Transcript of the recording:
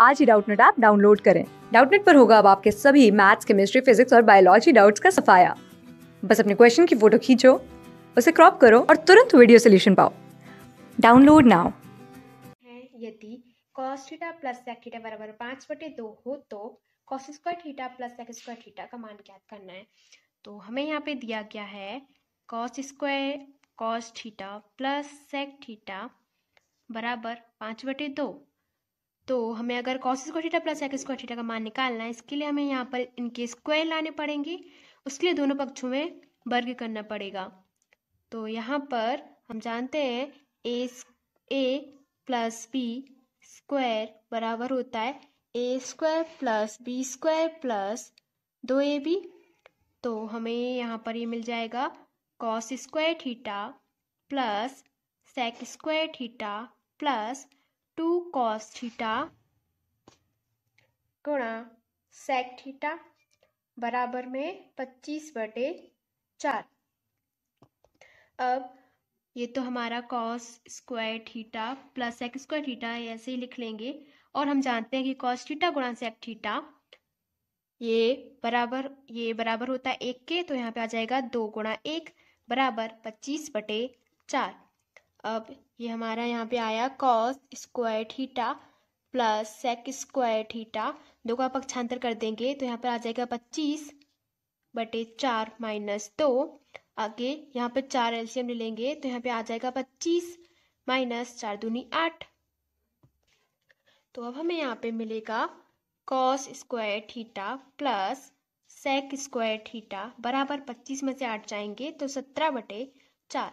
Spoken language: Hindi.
आज ही डाउटनेट ऐप डाउनलोड करें डाउटनेट पर होगा अब आपके सभी मैथ्स केमिस्ट्री फिजिक्स और बायोलॉजी डाउट्स का सफाया बस अपने क्वेश्चन की फोटो खींचो उसे क्रॉप करो और तुरंत वीडियो सोल्यूशन पाओ डाउनलोड नाउ यदि cos theta plus sec theta बराबर 5 बटे 2 हो तो cos square theta plus sec square theta का मान ज्ञात करना है तो हमें यहाँ पे दिया गया है cos square cos theta plus sec theta बराबर 5 बटे तो हमें अगर cos square theta plus X square theta का मान निकालना है इसके लिए हमें यहाँ पर इनके स्क्वायर लाने पड़ेंगे उसके लिए दोनों पक्षों में वर्ग करना पड़ेगा तो यहाँ पर हम जानते हैं A A plus B square बराबर होता है A square plus B square plus दो ए बी तो हमें यहाँ पर ये मिल जाएगा cos square theta plus sec square theta plus two cos theta गुणा सेक थीटा बराबर में पच्चीस बटे चार अब ये तो हमारा cos square theta plus sec square theta ऐसे ही लिख लेंगे और हम जानते हैं कि कॉस थीटा गुणा सेक थीटा ये बराबर ये बराबर होता है एक के तो यहाँ पे आ जाएगा दो गुणा एक बराबर पच्चीस बटे चार अब ये हमारा यहाँ पे आया cos square theta plus sec square theta दो का पक्षांतर कर देंगे तो यहाँ पर आ जाएगा पच्चीस बटे चार माइनस दो आगे यहाँ पे चार एलसीएम ले लेंगे तो यहाँ पे आ जाएगा पच्चीस माइनस तो चार दूनी आठ तो अब हमें यहाँ पे मिलेगा cos square theta plus sec square theta बराबर पच्चीस में से आठ जाएंगे तो सत्रह बटे चार